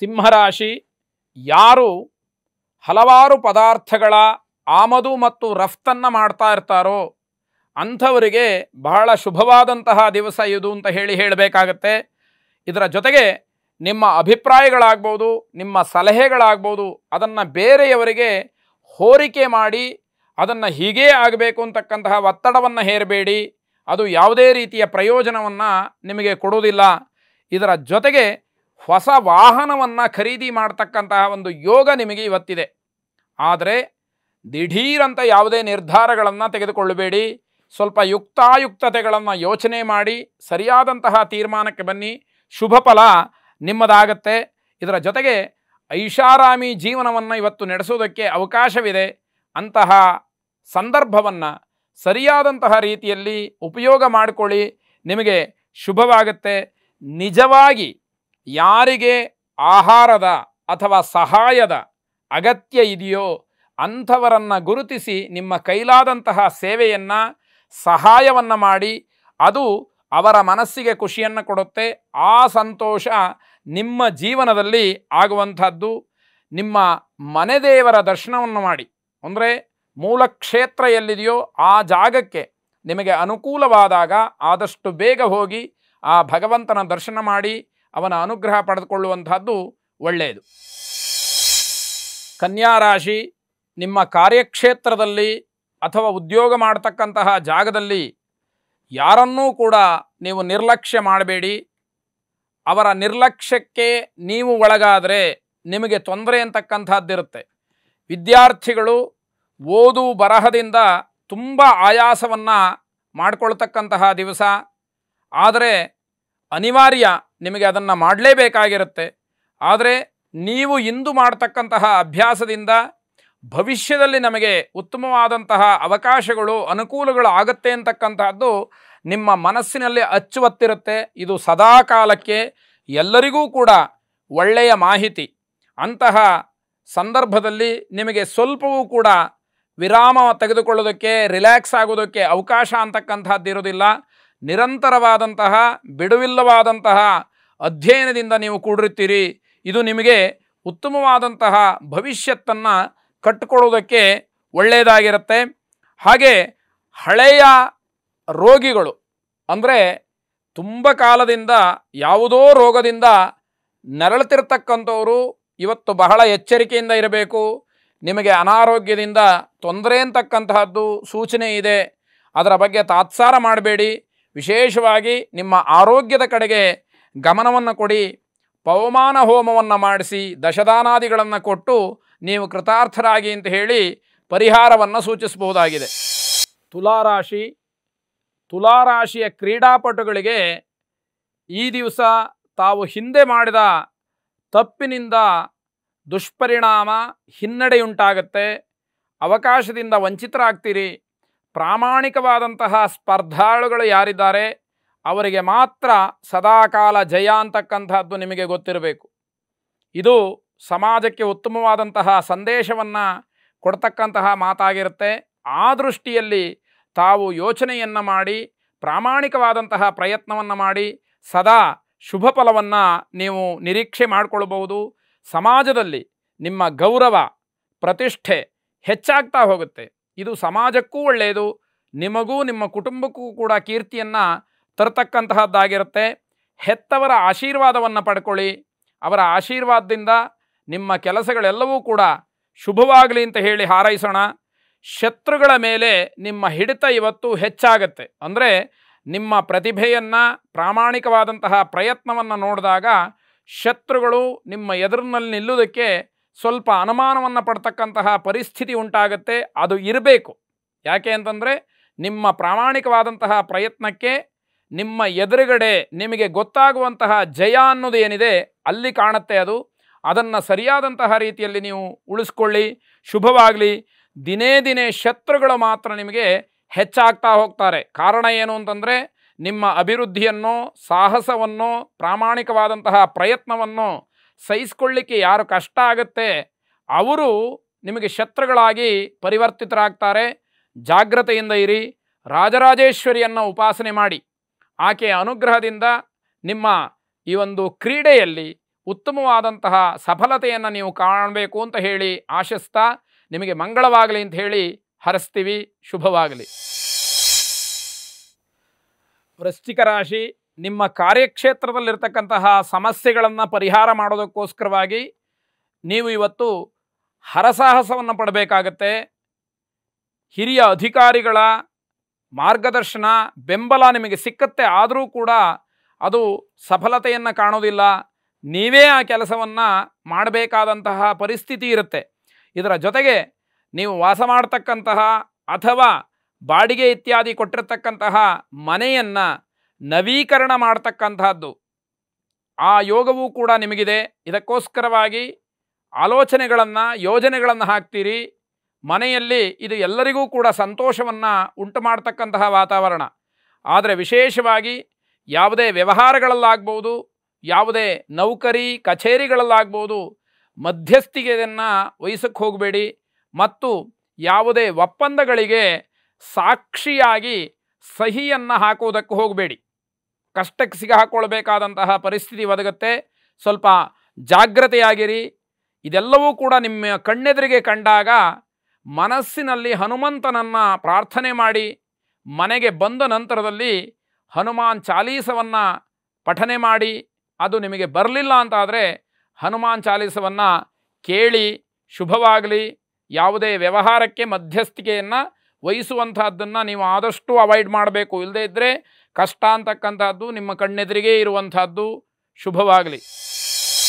ಸಿಂಹರಾಶಿ ಯಾರು ಹಲವಾರು ಪದಾರ್ಥಗಳ ಆಮದು ಮತ್ತು ರಫ್ತನ್ನು ಮಾಡ್ತಾ ಇರ್ತಾರೋ ಅಂಥವರಿಗೆ ಬಹಳ ಶುಭವಾದಂತಹ ದಿವಸ ಇದು ಅಂತ ಹೇಳಿ ಹೇಳಬೇಕಾಗತ್ತೆ ಇದರ ಜೊತೆಗೆ ನಿಮ್ಮ ಅಭಿಪ್ರಾಯಗಳಾಗ್ಬೋದು ನಿಮ್ಮ ಸಲಹೆಗಳಾಗ್ಬೋದು ಅದನ್ನು ಬೇರೆಯವರಿಗೆ ಹೋರಿಕೆ ಮಾಡಿ ಅದನ್ನು ಹೀಗೇ ಆಗಬೇಕು ಅಂತಕ್ಕಂತಹ ಒತ್ತಡವನ್ನು ಹೇರಬೇಡಿ ಅದು ಯಾವುದೇ ರೀತಿಯ ಪ್ರಯೋಜನವನ್ನು ನಿಮಗೆ ಕೊಡುವುದಿಲ್ಲ ಇದರ ಜೊತೆಗೆ ಹೊಸ ವಾಹನವನ್ನು ಖರೀದಿ ಮಾಡ್ತಕ್ಕಂತಹ ಒಂದು ಯೋಗ ನಿಮಗೆ ಇವತ್ತಿದೆ ಆದರೆ ದಿಢೀರಂಥ ಯಾವುದೇ ನಿರ್ಧಾರಗಳನ್ನು ತೆಗೆದುಕೊಳ್ಳಬೇಡಿ ಸ್ವಲ್ಪ ಯುಕ್ತಾಯುಕ್ತತೆಗಳನ್ನು ಯೋಚನೆ ಮಾಡಿ ಸರಿಯಾದಂತಹ ತೀರ್ಮಾನಕ್ಕೆ ಬನ್ನಿ ಶುಭ ಫಲ ನಿಮ್ಮದಾಗತ್ತೆ ಇದರ ಜೊತೆಗೆ ಐಷಾರಾಮಿ ಜೀವನವನ್ನು ಇವತ್ತು ನಡೆಸೋದಕ್ಕೆ ಅವಕಾಶವಿದೆ ಅಂತಹ ಸಂದರ್ಭವನ್ನು ಸರಿಯಾದಂತಹ ರೀತಿಯಲ್ಲಿ ಉಪಯೋಗ ಮಾಡಿಕೊಳ್ಳಿ ನಿಮಗೆ ಶುಭವಾಗುತ್ತೆ ನಿಜವಾಗಿ ಯಾರಿಗೆ ಆಹಾರದ ಅಥವಾ ಸಹಾಯದ ಅಗತ್ಯ ಇದೆಯೋ ಅಂಥವರನ್ನು ಗುರುತಿಸಿ ನಿಮ್ಮ ಕೈಲಾದಂತಹ ಸೇವೆಯನ್ನು ಸಹಾಯವನ್ನು ಮಾಡಿ ಅದು ಅವರ ಮನಸ್ಸಿಗೆ ಖುಷಿಯನ್ನು ಕೊಡುತ್ತೆ ಆ ಸಂತೋಷ ನಿಮ್ಮ ಜೀವನದಲ್ಲಿ ಆಗುವಂಥದ್ದು ನಿಮ್ಮ ಮನೆದೇವರ ದರ್ಶನವನ್ನು ಮಾಡಿ ಅಂದರೆ ಮೂಲ ಕ್ಷೇತ್ರ ಎಲ್ಲಿದೆಯೋ ಆ ಜಾಗಕ್ಕೆ ನಿಮಗೆ ಅನುಕೂಲವಾದಾಗ ಆದಷ್ಟು ಬೇಗ ಹೋಗಿ ಆ ಭಗವಂತನ ದರ್ಶನ ಮಾಡಿ ಅವನ ಅನುಗ್ರಹ ಪಡೆದುಕೊಳ್ಳುವಂಥದ್ದು ಒಳ್ಳೆಯದು ಕನ್ಯಾರಾಶಿ ನಿಮ್ಮ ಕಾರ್ಯಕ್ಷೇತ್ರದಲ್ಲಿ ಅಥವಾ ಉದ್ಯೋಗ ಮಾಡತಕ್ಕಂತಹ ಜಾಗದಲ್ಲಿ ಯಾರನ್ನೂ ಕೂಡ ನೀವು ನಿರ್ಲಕ್ಷ್ಯ ಮಾಡಬೇಡಿ ಅವರ ನಿರ್ಲಕ್ಷ್ಯಕ್ಕೆ ನೀವು ಒಳಗಾದರೆ ನಿಮಗೆ ತೊಂದರೆ ಅಂತಕ್ಕಂಥದ್ದಿರುತ್ತೆ ವಿದ್ಯಾರ್ಥಿಗಳು ಓದು ಬರಹದಿಂದ ತುಂಬ ಆಯಾಸವನ್ನು ಮಾಡಿಕೊಳ್ತಕ್ಕಂತಹ ದಿವಸ ಆದರೆ ಅನಿವಾರ್ಯ ನಿಮಗೆ ಅದನ್ನು ಮಾಡಲೇಬೇಕಾಗಿರುತ್ತೆ ಆದರೆ ನೀವು ಇಂದು ಮಾಡ್ತಕ್ಕಂತಹ ಅಭ್ಯಾಸದಿಂದ ಭವಿಷ್ಯದಲ್ಲಿ ನಮಗೆ ಉತ್ತಮವಾದಂತಹ ಅವಕಾಶಗಳು ಅನುಕೂಲಗಳು ಆಗುತ್ತೆ ಅಂತಕ್ಕಂತಹದ್ದು ನಿಮ್ಮ ಮನಸ್ಸಿನಲ್ಲಿ ಅಚ್ಚುವತ್ತಿರುತ್ತೆ ಇದು ಸದಾ ಎಲ್ಲರಿಗೂ ಕೂಡ ಒಳ್ಳೆಯ ಮಾಹಿತಿ ಅಂತಹ ಸಂದರ್ಭದಲ್ಲಿ ನಿಮಗೆ ಸ್ವಲ್ಪವೂ ಕೂಡ ವಿರಾಮ ತೆಗೆದುಕೊಳ್ಳೋದಕ್ಕೆ ರಿಲ್ಯಾಕ್ಸ್ ಆಗೋದಕ್ಕೆ ಅವಕಾಶ ಅಂತಕ್ಕಂಥದ್ದು ಇರೋದಿಲ್ಲ ನಿರಂತರವಾದಂತಹ ಬಿಡುವಿಲ್ಲವಾದಂತಹ ಅಧ್ಯಯನದಿಂದ ನೀವು ಕೂಡಿರುತ್ತೀರಿ ಇದು ನಿಮಗೆ ಉತ್ತಮವಾದಂತಹ ಭವಿಷ್ಯತ್ತನ್ನು ಕಟ್ಟಿಕೊಳ್ಳೋದಕ್ಕೆ ಒಳ್ಳೆಯದಾಗಿರುತ್ತೆ ಹಾಗೆ ಹಳೆಯ ರೋಗಿಗಳು ಅಂದರೆ ತುಂಬ ಕಾಲದಿಂದ ಯಾವುದೋ ರೋಗದಿಂದ ನರಳುತ್ತಿರ್ತಕ್ಕಂಥವರು ಇವತ್ತು ಬಹಳ ಎಚ್ಚರಿಕೆಯಿಂದ ಇರಬೇಕು ನಿಮಗೆ ಅನಾರೋಗ್ಯದಿಂದ ತೊಂದರೆ ಅಂತಕ್ಕಂತಹದ್ದು ಸೂಚನೆ ಇದೆ ಅದರ ಬಗ್ಗೆ ತಾತ್ಸಾರ ಮಾಡಬೇಡಿ ವಿಶೇಷವಾಗಿ ನಿಮ್ಮ ಆರೋಗ್ಯದ ಕಡೆಗೆ ಗಮನವನ್ನು ಕೊಡಿ ಪವಮಾನ ಹೋಮವನ್ನು ಮಾಡಿಸಿ ದಶದಾನಾದಿಗಳನ್ನು ಕೊಟ್ಟು ನೀವು ಕೃತಾರ್ಥರಾಗಿ ಅಂತ ಹೇಳಿ ಪರಿಹಾರವನ್ನು ಸೂಚಿಸಬಹುದಾಗಿದೆ ತುಲಾರಾಶಿ ತುಲಾರಾಶಿಯ ಕ್ರೀಡಾಪಟುಗಳಿಗೆ ಈ ದಿವಸ ತಾವು ಹಿಂದೆ ಮಾಡಿದ ತಪ್ಪಿನಿಂದ ದುಷ್ಪರಿಣಾಮ ಹಿನ್ನಡೆಯುಂಟಾಗತ್ತೆ ಅವಕಾಶದಿಂದ ವಂಚಿತರಾಗ್ತೀರಿ ಪ್ರಾಮಾಣಿಕವಾದಂತಹ ಸ್ಪರ್ಧಾಳುಗಳು ಯಾರಿದ್ದಾರೆ ಅವರಿಗೆ ಮಾತ್ರ ಸದಾಕಾಲ ಜಯ ಅಂತಕ್ಕಂಥದ್ದು ನಿಮಗೆ ಗೊತ್ತಿರಬೇಕು ಇದು ಸಮಾಜಕ್ಕೆ ಉತ್ತಮವಾದಂತಹ ಸಂದೇಶವನ್ನು ಕೊಡ್ತಕ್ಕಂತಹ ಮಾತಾಗಿರುತ್ತೆ ಆ ದೃಷ್ಟಿಯಲ್ಲಿ ತಾವು ಯೋಚನೆಯನ್ನು ಮಾಡಿ ಪ್ರಾಮಾಣಿಕವಾದಂತಹ ಪ್ರಯತ್ನವನ್ನು ಮಾಡಿ ಸದಾ ಶುಭ ಫಲವನ್ನು ನೀವು ನಿರೀಕ್ಷೆ ಮಾಡಿಕೊಳ್ಬಹುದು ಸಮಾಜದಲ್ಲಿ ನಿಮ್ಮ ಗೌರವ ಪ್ರತಿಷ್ಠೆ ಹೆಚ್ಚಾಗ್ತಾ ಹೋಗುತ್ತೆ ಇದು ಸಮಾಜಕ್ಕೂ ಒಳ್ಳೆಯದು ನಿಮಗೂ ನಿಮ್ಮ ಕುಟುಂಬಕ್ಕೂ ಕೂಡ ಕೀರ್ತಿಯನ್ನು ತರತಕ್ಕಂತಹದ್ದಾಗಿರುತ್ತೆ ಹೆತ್ತವರ ಆಶೀರ್ವಾದವನ್ನು ಪಡ್ಕೊಳ್ಳಿ ಅವರ ಆಶೀರ್ವಾದದಿಂದ ನಿಮ್ಮ ಕೆಲಸಗಳೆಲ್ಲವೂ ಕೂಡ ಶುಭವಾಗಲಿ ಅಂತ ಹೇಳಿ ಹಾರೈಸೋಣ ಶತ್ರುಗಳ ಮೇಲೆ ನಿಮ್ಮ ಹಿಡಿತ ಇವತ್ತು ಹೆಚ್ಚಾಗತ್ತೆ ಅಂದರೆ ನಿಮ್ಮ ಪ್ರತಿಭೆಯನ್ನು ಪ್ರಾಮಾಣಿಕವಾದಂತಹ ಪ್ರಯತ್ನವನ್ನು ನೋಡಿದಾಗ ಶತ್ರುಗಳು ನಿಮ್ಮ ಎದುರಿನಲ್ಲಿ ನಿಲ್ಲುವುದಕ್ಕೆ ಸ್ವಲ್ಪ ಅನುಮಾನವನ್ನು ಪಡ್ತಕ್ಕಂತಹ ಪರಿಸ್ಥಿತಿ ಉಂಟಾಗತ್ತೆ ಅದು ಇರಬೇಕು ಯಾಕೆ ಅಂತಂದರೆ ನಿಮ್ಮ ಪ್ರಾಮಾಣಿಕವಾದಂತಹ ಪ್ರಯತ್ನಕ್ಕೆ ನಿಮ್ಮ ಎದುರುಗಡೆ ನಿಮಗೆ ಗೊತ್ತಾಗುವಂತಹ ಜಯ ಅನ್ನೋದು ಏನಿದೆ ಅಲ್ಲಿ ಕಾಣುತ್ತೆ ಅದು ಅದನ್ನು ಸರಿಯಾದಂತಹ ರೀತಿಯಲ್ಲಿ ನೀವು ಉಳಿಸ್ಕೊಳ್ಳಿ ಶುಭವಾಗಲಿ ದಿನೇ ದಿನೇ ಶತ್ರುಗಳು ಮಾತ್ರ ನಿಮಗೆ ಹೆಚ್ಚಾಗ್ತಾ ಹೋಗ್ತಾರೆ ಕಾರಣ ಏನು ಅಂತಂದರೆ ನಿಮ್ಮ ಅಭಿವೃದ್ಧಿಯನ್ನು ಸಾಹಸವನ್ನು ಪ್ರಾಮಾಣಿಕವಾದಂತಹ ಪ್ರಯತ್ನವನ್ನು ಸಹಿಸ್ಕೊಳ್ಳಿಕ್ಕೆ ಯಾರು ಕಷ್ಟ ಆಗುತ್ತೆ ಅವರು ನಿಮಗೆ ಶತ್ರುಗಳಾಗಿ ಪರಿವರ್ತಿತರಾಗ್ತಾರೆ ಜಾಗ್ರತೆಯಿಂದ ಇರಿ ರಾಜರಾಜೇಶ್ವರಿಯನ್ನು ಉಪಾಸನೆ ಮಾಡಿ ಆಕೆಯ ಅನುಗ್ರಹದಿಂದ ನಿಮ್ಮ ಈ ಒಂದು ಕ್ರೀಡೆಯಲ್ಲಿ ಉತ್ತಮವಾದಂತಹ ಸಫಲತೆಯನ್ನು ನೀವು ಕಾಣಬೇಕು ಅಂತ ಹೇಳಿ ಆಶಿಸ್ತಾ ನಿಮಗೆ ಮಂಗಳವಾಗಲಿ ಅಂತ ಹೇಳಿ ಹರಸ್ತೀವಿ ಶುಭವಾಗಲಿ ವೃಶ್ಚಿಕ ರಾಶಿ ನಿಮ್ಮ ಕಾರ್ಯಕ್ಷೇತ್ರದಲ್ಲಿರ್ತಕ್ಕಂತಹ ಸಮಸ್ಯೆಗಳನ್ನು ಪರಿಹಾರ ಮಾಡೋದಕ್ಕೋಸ್ಕರವಾಗಿ ನೀವು ಇವತ್ತು ಹರಸಾಹಸವನ್ನು ಪಡಬೇಕಾಗತ್ತೆ ಹಿರಿಯ ಅಧಿಕಾರಿಗಳ ಮಾರ್ಗದರ್ಶನ ಬೆಂಬಲ ನಿಮಗೆ ಸಿಕ್ಕತ್ತೆ ಆದರೂ ಕೂಡ ಅದು ಸಫಲತೆಯನ್ನು ಕಾಣೋದಿಲ್ಲ ನೀವೇ ಆ ಕೆಲಸವನ್ನು ಮಾಡಬೇಕಾದಂತಹ ಪರಿಸ್ಥಿತಿ ಇರುತ್ತೆ ಇದರ ಜೊತೆಗೆ ನೀವು ವಾಸ ಮಾಡತಕ್ಕಂತಹ ಅಥವಾ ಬಾಡಿಗೆ ಇತ್ಯಾದಿ ಕೊಟ್ಟಿರತಕ್ಕಂತಹ ಮನೆಯನ್ನು ನವೀಕರಣ ಮಾಡ್ತಕ್ಕಂಥದ್ದು ಆ ಯೋಗವೂ ಕೂಡ ನಿಮಗಿದೆ ಇದಕ್ಕೋಸ್ಕರವಾಗಿ ಆಲೋಚನೆಗಳನ್ನು ಯೋಜನೆಗಳನ್ನು ಹಾಕ್ತೀರಿ ಮನೆಯಲ್ಲಿ ಇದು ಎಲ್ಲರಿಗೂ ಕೂಡ ಸಂತೋಷವನ್ನು ಉಂಟು ಮಾಡ್ತಕ್ಕಂತಹ ವಾತಾವರಣ ಆದರೆ ವಿಶೇಷವಾಗಿ ಯಾವುದೇ ವ್ಯವಹಾರಗಳಲ್ಲಾಗ್ಬೋದು ಯಾವುದೇ ನೌಕರಿ ಕಚೇರಿಗಳಲ್ಲಾಗ್ಬೋದು ಮಧ್ಯಸ್ಥಿಕೆಯನ್ನು ವಹಿಸಕ್ಕೆ ಹೋಗಬೇಡಿ ಮತ್ತು ಯಾವುದೇ ಒಪ್ಪಂದಗಳಿಗೆ ಸಾಕ್ಷಿಯಾಗಿ ಸಹಿಯನ್ನು ಹಾಕುವುದಕ್ಕೆ ಹೋಗಬೇಡಿ ಕಷ್ಟಕ್ಕೆ ಸಿಗಾಕೊಳ್ಬೇಕಾದಂತಹ ಪರಿಸ್ಥಿತಿ ಒದಗುತ್ತೆ ಸ್ವಲ್ಪ ಜಾಗ್ರತೆಯಾಗಿರಿ ಇದೆಲ್ಲವೂ ಕೂಡ ನಿಮ್ಮ ಕಣ್ಣೆದುರಿಗೆ ಕಂಡಾಗ ಮನಸ್ಸಿನಲ್ಲಿ ಹನುಮಂತನನ್ನು ಪ್ರಾರ್ಥನೆ ಮಾಡಿ ಮನೆಗೆ ಬಂದ ನಂತರದಲ್ಲಿ ಹನುಮಾನ್ ಚಾಲೀಸವನ್ನು ಪಠನೆ ಮಾಡಿ ಅದು ನಿಮಗೆ ಬರಲಿಲ್ಲ ಅಂತಾದರೆ ಹನುಮಾನ್ ಚಾಲೀಸವನ್ನು ಕೇಳಿ ಶುಭವಾಗಲಿ ಯಾವುದೇ ವ್ಯವಹಾರಕ್ಕೆ ಮಧ್ಯಸ್ಥಿಕೆಯನ್ನು ವಹಿಸುವಂಥದ್ದನ್ನು ನೀವು ಆದಷ್ಟು ಅವಾಯ್ಡ್ ಮಾಡಬೇಕು ಇಲ್ಲದೇ ಇದ್ದರೆ ಕಷ್ಟ ಅಂತಕ್ಕಂಥದ್ದು ನಿಮ್ಮ ಕಣ್ಣೆದುರಿಗೆ ಇರುವಂಥದ್ದು ಶುಭವಾಗಲಿ